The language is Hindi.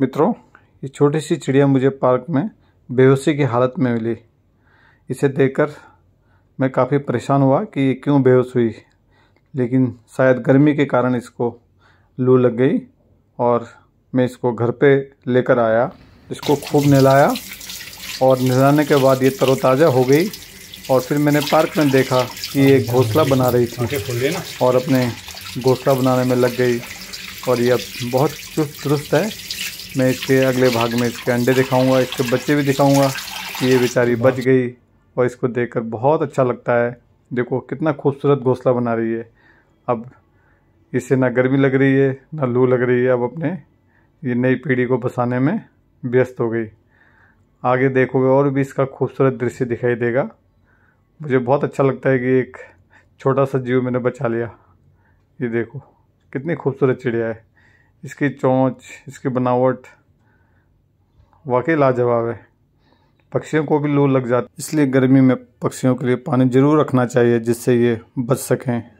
मित्रों ये छोटी सी चिड़िया मुझे पार्क में बेहोशी की हालत में मिली इसे देखकर मैं काफ़ी परेशान हुआ कि ये क्यों बेहोश हुई लेकिन शायद गर्मी के कारण इसको लू लग गई और मैं इसको घर पे लेकर आया इसको खूब नहलाया और नहलाने के बाद ये तरोताज़ा हो गई और फिर मैंने पार्क में देखा कि ये घोंसला बना रही थी और अपने घोंसला बनाने में लग गई और ये अब बहुत चुस्त दुरुस्त है मैं इसके अगले भाग में इसके अंडे दिखाऊंगा इसके बच्चे भी दिखाऊंगा कि ये बेचारी बच गई और इसको देखकर बहुत अच्छा लगता है देखो कितना खूबसूरत घोंसला बना रही है अब इसे ना गर्मी लग रही है ना लू लग रही है अब अपने ये नई पीढ़ी को बसाने में व्यस्त हो गई आगे देखोगे और भी इसका खूबसूरत दृश्य दिखाई देगा मुझे बहुत अच्छा लगता है कि एक छोटा सा जीव मैंने बचा लिया ये देखो कितनी खूबसूरत चिड़िया है इसकी चोंच इसकी बनावट वाकई लाजवाब है पक्षियों को भी लू लग जाती इसलिए गर्मी में पक्षियों के लिए पानी ज़रूर रखना चाहिए जिससे ये बच सकें